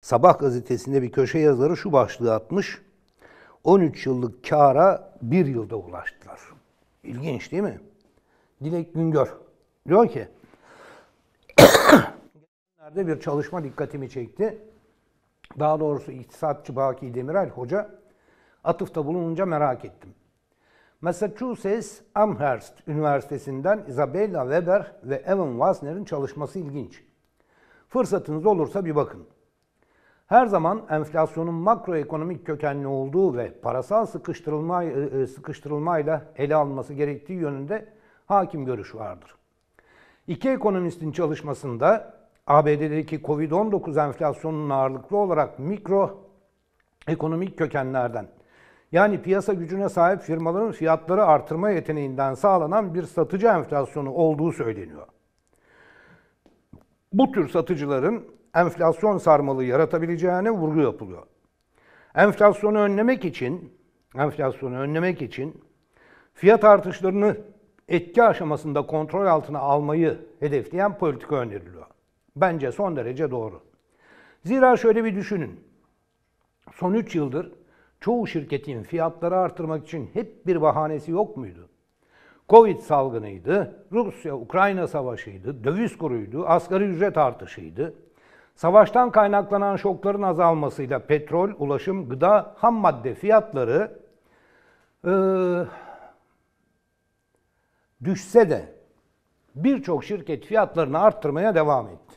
Sabah gazetesinde bir köşe yazarı şu başlığı atmış. 13 yıllık kara bir yılda ulaştılar. İlginç değil mi? Dilek Güngör diyor ki Nerede bir çalışma dikkatimi çekti. Daha doğrusu iktisatçı Baki Demirel Hoca atıfta bulununca merak ettim. Massachusetts Amherst Üniversitesi'nden Isabella Weber ve Evan Wasner'in çalışması ilginç. Fırsatınız olursa bir bakın her zaman enflasyonun makroekonomik kökenli olduğu ve parasal sıkıştırılma, e, e, sıkıştırılmayla ele alınması gerektiği yönünde hakim görüş vardır. İki ekonomistin çalışmasında ABD'deki Covid-19 enflasyonunun ağırlıklı olarak mikro ekonomik kökenlerden yani piyasa gücüne sahip firmaların fiyatları artırma yeteneğinden sağlanan bir satıcı enflasyonu olduğu söyleniyor. Bu tür satıcıların enflasyon sarmalı yaratabileceğine vurgu yapılıyor. Enflasyonu önlemek için, enflasyonu önlemek için fiyat artışlarını etki aşamasında kontrol altına almayı hedefleyen politika öneriliyor. Bence son derece doğru. Zira şöyle bir düşünün. Son 3 yıldır çoğu şirketin fiyatları artırmak için hep bir bahanesi yok muydu? Covid salgınıydı, Rusya-Ukrayna savaşıydı, döviz kuruydu, asgari ücret artışıydı. Savaştan kaynaklanan şokların azalmasıyla petrol, ulaşım, gıda, ham madde fiyatları e, düşse de birçok şirket fiyatlarını arttırmaya devam etti.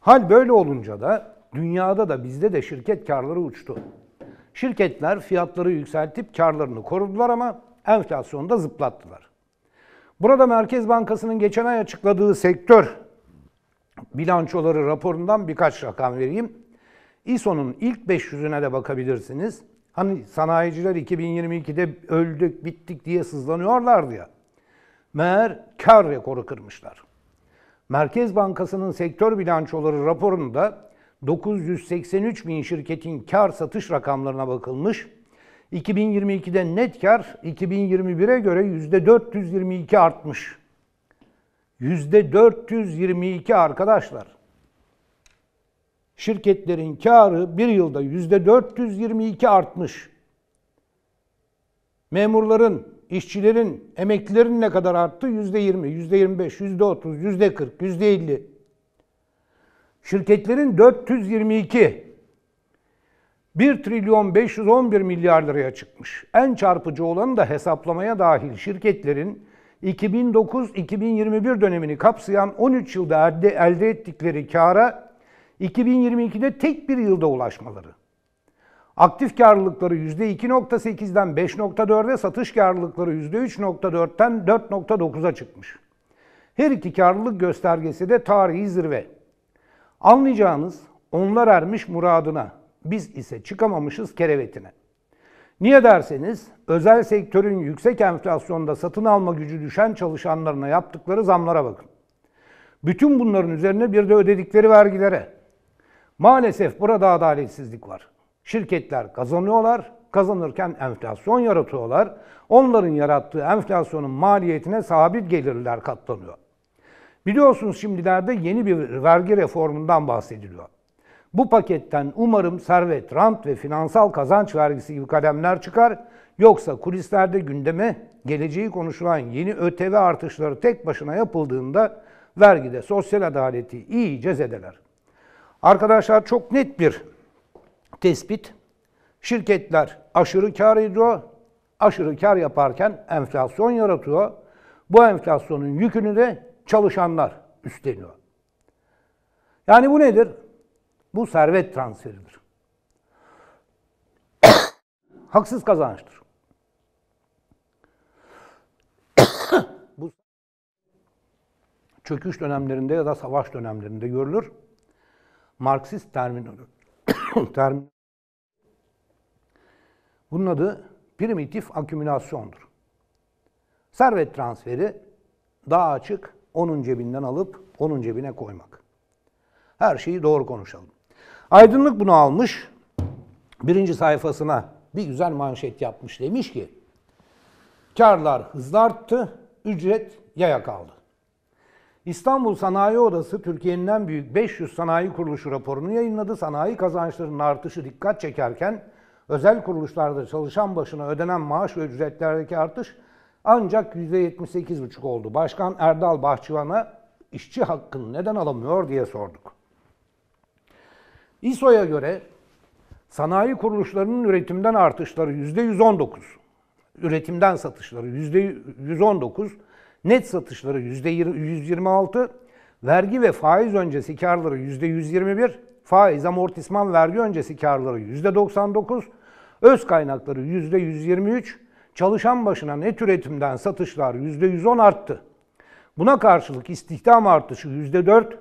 Hal böyle olunca da dünyada da bizde de şirket karları uçtu. Şirketler fiyatları yükseltip karlarını korudular ama enflasyonu da zıplattılar. Burada Merkez Bankası'nın geçen ay açıkladığı sektör bilançoları raporundan birkaç rakam vereyim. İSO'nun ilk 500'üne de bakabilirsiniz. Hani sanayiciler 2022'de öldük, bittik diye sızlanıyorlardı ya. Meğer kar rekoru kırmışlar. Merkez Bankası'nın sektör bilançoları raporunda 983 bin şirketin kar satış rakamlarına bakılmış. 2022'de net kar 2021'e göre %422 artmış. Yüzde 422 arkadaşlar. Şirketlerin karı bir yılda yüzde 422 artmış. Memurların, işçilerin, emeklilerin ne kadar arttı? Yüzde 20, yüzde 25, yüzde 30, yüzde 40, yüzde 50. Şirketlerin 422. 1 trilyon 511 milyar liraya çıkmış. En çarpıcı olanı da hesaplamaya dahil şirketlerin 2009-2021 dönemini kapsayan 13 yılda elde ettikleri kâra 2022'de tek bir yılda ulaşmaları. Aktif karlılıkları %2.8'den 5.4'e, satış karlılıkları %3.4'ten 4.9'a çıkmış. Her iki karlılık göstergesi de tarihi zirve. Anlayacağınız onlar ermiş muradına, biz ise çıkamamışız kerevetine.'' Niye derseniz özel sektörün yüksek enflasyonda satın alma gücü düşen çalışanlarına yaptıkları zamlara bakın. Bütün bunların üzerine bir de ödedikleri vergilere. Maalesef burada adaletsizlik var. Şirketler kazanıyorlar, kazanırken enflasyon yaratıyorlar. Onların yarattığı enflasyonun maliyetine sabit gelirler katlanıyor. Biliyorsunuz şimdilerde yeni bir vergi reformundan bahsediliyor. Bu paketten umarım servet, rant ve finansal kazanç vergisi gibi kademler çıkar. Yoksa kulislerde gündeme geleceği konuşulan yeni ÖTV artışları tek başına yapıldığında vergide sosyal adaleti iyice zedeler. Arkadaşlar çok net bir tespit. Şirketler aşırı kar ediyor, aşırı kar yaparken enflasyon yaratıyor. Bu enflasyonun yükünü de çalışanlar üstleniyor. Yani bu nedir? Bu servet transferidir. Haksız kazançtır. Bu çöküş dönemlerinde ya da savaş dönemlerinde görülür. Marksist terminoloji. Termin. Bunun adı primitif akümülasyondur. Servet transferi daha açık onun cebinden alıp onun cebine koymak. Her şeyi doğru konuşalım. Aydınlık bunu almış. Birinci sayfasına bir güzel manşet yapmış. Demiş ki karlar hızla arttı, ücret yaya kaldı. İstanbul Sanayi Odası Türkiye'nin en büyük 500 sanayi kuruluşu raporunu yayınladı. Sanayi kazançlarının artışı dikkat çekerken özel kuruluşlarda çalışan başına ödenen maaş ve ücretlerdeki artış ancak %78,5 oldu. Başkan Erdal Bahçıvan'a işçi hakkını neden alamıyor diye sorduk. İSO'ya göre sanayi kuruluşlarının üretimden artışları %119, üretimden satışları %119, net satışları %126, vergi ve faiz öncesi karları %121, faiz, amortisman, vergi öncesi karları %99, öz kaynakları %123, çalışan başına net üretimden satışlar %110 arttı. Buna karşılık istihdam artışı %4,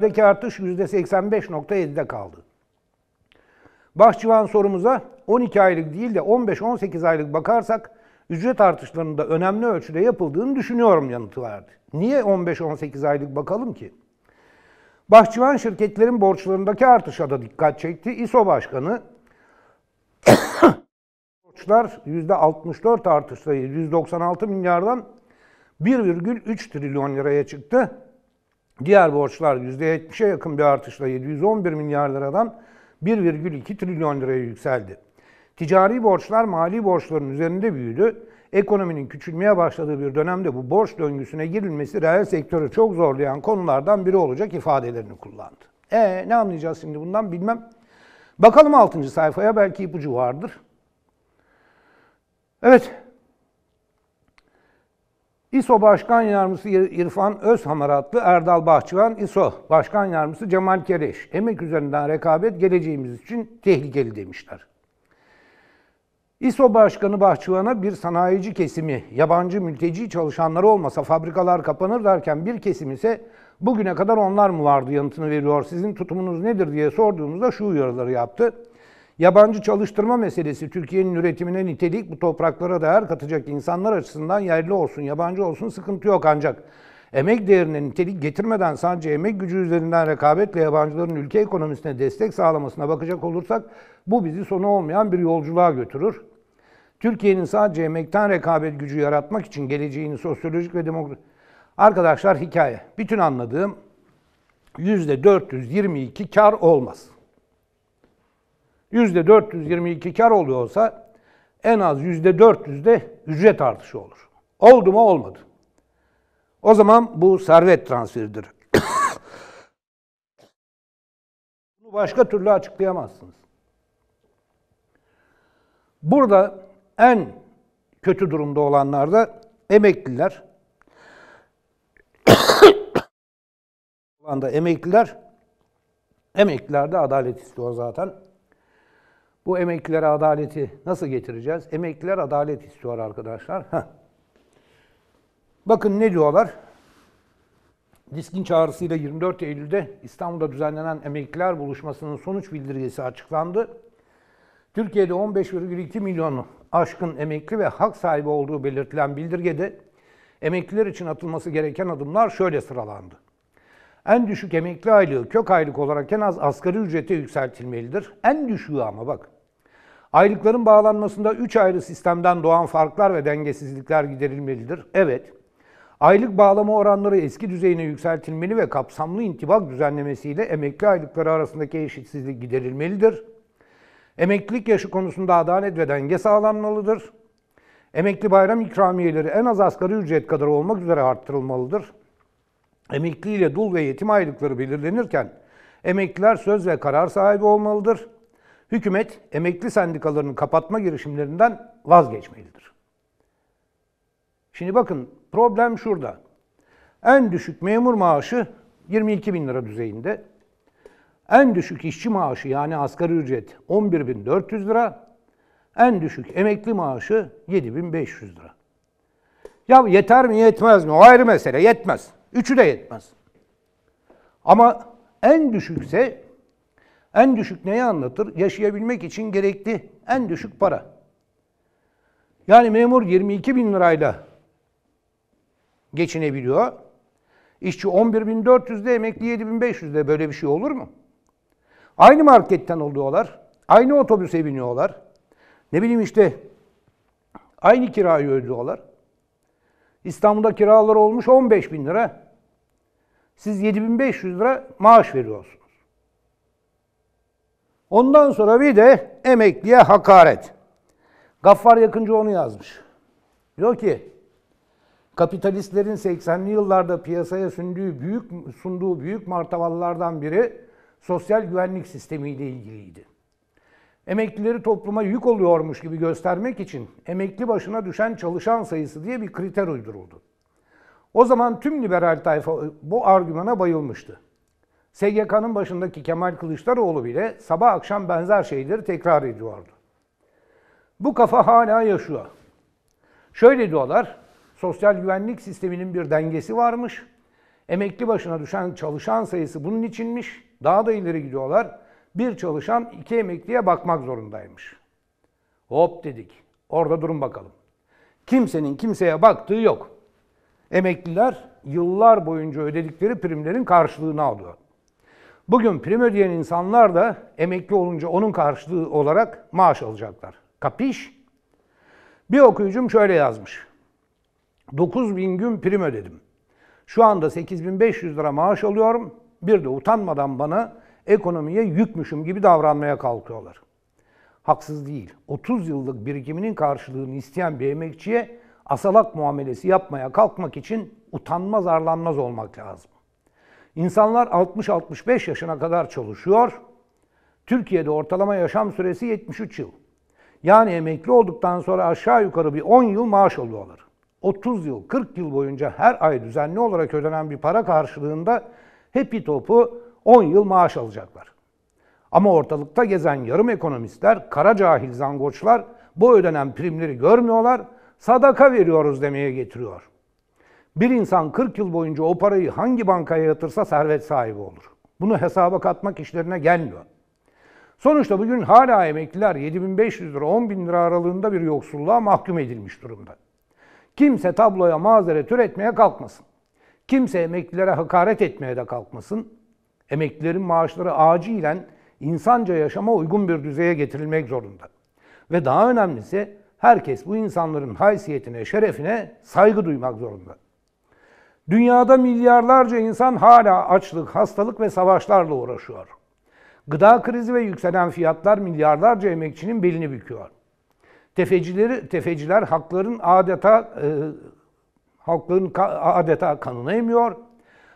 Deki artış %85.7'de kaldı. Bahçıvan sorumuza 12 aylık değil de 15-18 aylık bakarsak ücret artışlarının da önemli ölçüde yapıldığını düşünüyorum yanıtı verdi. Niye 15-18 aylık bakalım ki? Bahçıvan şirketlerin borçlarındaki artışa da dikkat çekti. İSO Başkanı borçlar %64 artışla 196 milyardan 1,3 trilyon liraya çıktı. Diğer borçlar %70'e yakın bir artışla 711 milyar liradan 1,2 trilyon liraya yükseldi. Ticari borçlar mali borçların üzerinde büyüdü. Ekonominin küçülmeye başladığı bir dönemde bu borç döngüsüne girilmesi reel sektörü çok zorlayan konulardan biri olacak ifadelerini kullandı. E ne anlayacağız şimdi bundan bilmem. Bakalım 6. sayfaya belki ipucu vardır. Evet, İSO Başkan Yardımcısı İrfan Özhamaratlı, Erdal Bahçıvan, İSO Başkan Yardımcısı Cemal Kereş, emek üzerinden rekabet geleceğimiz için tehlikeli demişler. İSO Başkanı Bahçıvan'a bir sanayici kesimi, yabancı mülteci çalışanları olmasa fabrikalar kapanır derken bir kesim ise bugüne kadar onlar mı vardı yanıtını veriyor, sizin tutumunuz nedir diye sorduğumuzda şu uyarıları yaptı. Yabancı çalıştırma meselesi Türkiye'nin üretimine nitelik bu topraklara değer katacak insanlar açısından yerli olsun, yabancı olsun sıkıntı yok ancak emek değerine nitelik getirmeden sadece emek gücü üzerinden rekabetle yabancıların ülke ekonomisine destek sağlamasına bakacak olursak bu bizi sonu olmayan bir yolculuğa götürür. Türkiye'nin sadece emekten rekabet gücü yaratmak için geleceğini sosyolojik ve demokratik... Arkadaşlar hikaye. Bütün anladığım %422 kar olmaz. %422 kar oluyorsa en az %400'de ücret artışı olur. Oldu mu olmadı. O zaman bu servet transferidir. Bunu başka türlü açıklayamazsınız. Burada en kötü durumda olanlar da emekliler. da emekliler. Emekliler de adalet istiyor zaten. Bu emeklilere adaleti nasıl getireceğiz? Emekliler adalet istiyor arkadaşlar. Heh. Bakın ne diyorlar? Diskin çağrısıyla 24 Eylül'de İstanbul'da düzenlenen emekliler buluşmasının sonuç bildirgesi açıklandı. Türkiye'de 15,2 milyonu aşkın emekli ve hak sahibi olduğu belirtilen bildirgede emekliler için atılması gereken adımlar şöyle sıralandı. En düşük emekli aylığı kök aylık olarak en az asgari ücrete yükseltilmelidir. En düşüğü ama bak. Aylıkların bağlanmasında 3 ayrı sistemden doğan farklar ve dengesizlikler giderilmelidir. Evet, aylık bağlama oranları eski düzeyine yükseltilmeli ve kapsamlı intibak düzenlemesiyle emekli aylıkları arasındaki eşitsizlik giderilmelidir. Emeklilik yaşı konusunda adalet ve denge sağlanmalıdır. Emekli bayram ikramiyeleri en az asgari ücret kadar olmak üzere arttırılmalıdır emekliyle dul ve yetim aylıkları belirlenirken emekliler söz ve karar sahibi olmalıdır. Hükümet emekli sendikalarını kapatma girişimlerinden vazgeçmelidir. Şimdi bakın problem şurada. En düşük memur maaşı 22 bin lira düzeyinde. En düşük işçi maaşı yani asgari ücret 11 bin 400 lira. En düşük emekli maaşı 7 bin 500 lira. Ya yeter mi yetmez mi? O ayrı mesele yetmez. Üçü de yetmez. Ama en düşükse en düşük neyi anlatır? Yaşayabilmek için gerekli en düşük para. Yani memur 22 bin lirayla geçinebiliyor. İşçi 11.400'de, emekli 7.500'de böyle bir şey olur mu? Aynı marketten oluyorlar. Aynı otobüse biniyorlar. Ne bileyim işte aynı kirayı ödüyorlar. İstanbul'da kiralar olmuş 15 bin lira. Siz 7500 lira maaş veriyorsunuz. Ondan sonra bir de emekliye hakaret. Gaffar Yakıncı onu yazmış. Diyor ki, kapitalistlerin 80'li yıllarda piyasaya sunduğu büyük, sunduğu büyük martavallardan biri sosyal güvenlik sistemiyle ilgiliydi emeklileri topluma yük oluyormuş gibi göstermek için emekli başına düşen çalışan sayısı diye bir kriter uyduruldu. O zaman tüm liberal tayfa bu argümana bayılmıştı. SGK'nın başındaki Kemal Kılıçdaroğlu bile sabah akşam benzer şeyleri tekrar ediyordu. Bu kafa hala yaşıyor. Şöyle diyorlar, sosyal güvenlik sisteminin bir dengesi varmış. Emekli başına düşen çalışan sayısı bunun içinmiş. Daha da ileri gidiyorlar bir çalışan iki emekliye bakmak zorundaymış. Hop dedik. Orada durun bakalım. Kimsenin kimseye baktığı yok. Emekliler yıllar boyunca ödedikleri primlerin karşılığını alıyor. Bugün prim ödeyen insanlar da emekli olunca onun karşılığı olarak maaş alacaklar. Kapiş? Bir okuyucum şöyle yazmış. 9000 gün prim ödedim. Şu anda 8500 lira maaş alıyorum. Bir de utanmadan bana ekonomiye yükmüşüm gibi davranmaya kalkıyorlar. Haksız değil. 30 yıllık birikiminin karşılığını isteyen bir emekçiye asalak muamelesi yapmaya kalkmak için utanmaz arlanmaz olmak lazım. İnsanlar 60-65 yaşına kadar çalışıyor. Türkiye'de ortalama yaşam süresi 73 yıl. Yani emekli olduktan sonra aşağı yukarı bir 10 yıl maaş alıyorlar. 30 yıl, 40 yıl boyunca her ay düzenli olarak ödenen bir para karşılığında hepi topu 10 yıl maaş alacaklar. Ama ortalıkta gezen yarım ekonomistler, kara cahil zangoçlar bu ödenen primleri görmüyorlar, sadaka veriyoruz demeye getiriyor. Bir insan 40 yıl boyunca o parayı hangi bankaya yatırsa servet sahibi olur. Bunu hesaba katmak işlerine gelmiyor. Sonuçta bugün hala emekliler 7500 lira 10 bin lira aralığında bir yoksulluğa mahkum edilmiş durumda. Kimse tabloya mazeret üretmeye kalkmasın. Kimse emeklilere hakaret etmeye de kalkmasın. Emeklilerin maaşları acilen insanca yaşama uygun bir düzeye getirilmek zorunda. Ve daha önemlisi herkes bu insanların haysiyetine, şerefine saygı duymak zorunda. Dünyada milyarlarca insan hala açlık, hastalık ve savaşlarla uğraşıyor. Gıda krizi ve yükselen fiyatlar milyarlarca emekçinin belini büküyor. Tefecileri, tefeciler hakların adeta e, halkların adeta kanını emiyor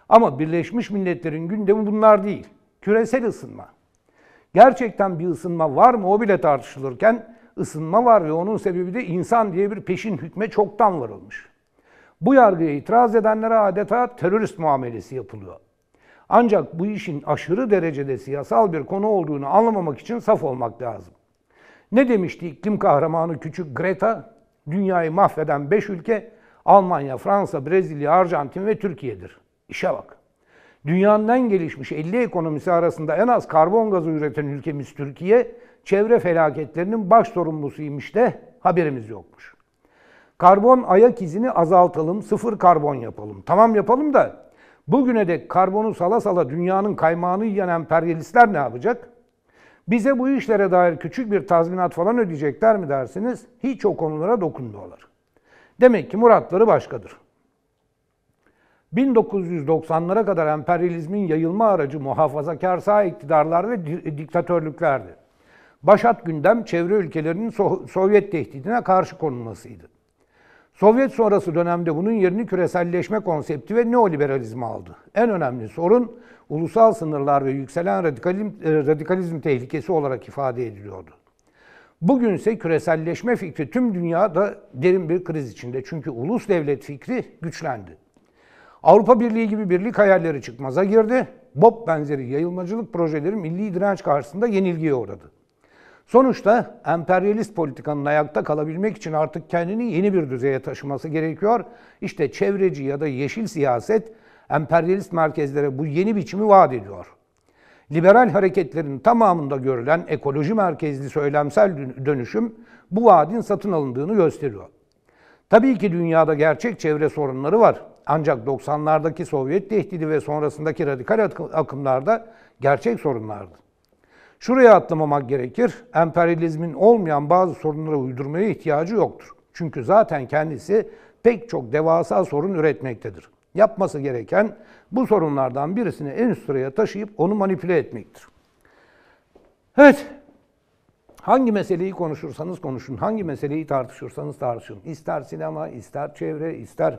ama Birleşmiş Milletler'in gündemi bunlar değil. Küresel ısınma. Gerçekten bir ısınma var mı o bile tartışılırken ısınma var ve onun sebebi de insan diye bir peşin hükme çoktan varılmış. Bu yargıya itiraz edenlere adeta terörist muamelesi yapılıyor. Ancak bu işin aşırı derecede siyasal bir konu olduğunu anlamamak için saf olmak lazım. Ne demişti iklim kahramanı küçük Greta? Dünyayı mahveden 5 ülke Almanya, Fransa, Brezilya, Arjantin ve Türkiye'dir. İşe bak. Dünyanın en gelişmiş 50 ekonomisi arasında en az karbon gazı üreten ülkemiz Türkiye, çevre felaketlerinin baş sorumlusuymuş de haberimiz yokmuş. Karbon ayak izini azaltalım, sıfır karbon yapalım. Tamam yapalım da bugüne dek karbonu sala sala dünyanın kaymağını yiyen emperyalistler ne yapacak? Bize bu işlere dair küçük bir tazminat falan ödeyecekler mi dersiniz? Hiç o konulara dokunmuyorlar. Demek ki muratları başkadır. 1990'lara kadar emperyalizmin yayılma aracı muhafazakar sağ iktidarlar ve diktatörlüklerdi. Başat gündem çevre ülkelerinin so- Sovyet tehdidine karşı konulmasıydı. Sovyet sonrası dönemde bunun yerini küreselleşme konsepti ve neoliberalizm aldı. En önemli sorun ulusal sınırlar ve yükselen radikalizm, e, radikalizm tehlikesi olarak ifade ediliyordu. Bugünse küreselleşme fikri tüm dünyada derin bir kriz içinde. Çünkü ulus devlet fikri güçlendi. Avrupa Birliği gibi birlik hayalleri çıkmaza girdi. BOP benzeri yayılmacılık projeleri milli direnç karşısında yenilgiye uğradı. Sonuçta emperyalist politikanın ayakta kalabilmek için artık kendini yeni bir düzeye taşıması gerekiyor. İşte çevreci ya da yeşil siyaset emperyalist merkezlere bu yeni biçimi vaat ediyor. Liberal hareketlerin tamamında görülen ekoloji merkezli söylemsel dönüşüm bu vaadin satın alındığını gösteriyor. Tabii ki dünyada gerçek çevre sorunları var. Ancak 90'lardaki Sovyet tehdidi ve sonrasındaki radikal akımlarda gerçek sorunlardı. Şuraya atlamamak gerekir. Emperyalizmin olmayan bazı sorunlara uydurmaya ihtiyacı yoktur. Çünkü zaten kendisi pek çok devasa sorun üretmektedir. Yapması gereken bu sorunlardan birisini en üst sıraya taşıyıp onu manipüle etmektir. Evet, hangi meseleyi konuşursanız konuşun, hangi meseleyi tartışırsanız tartışın. İster sinema, ister çevre, ister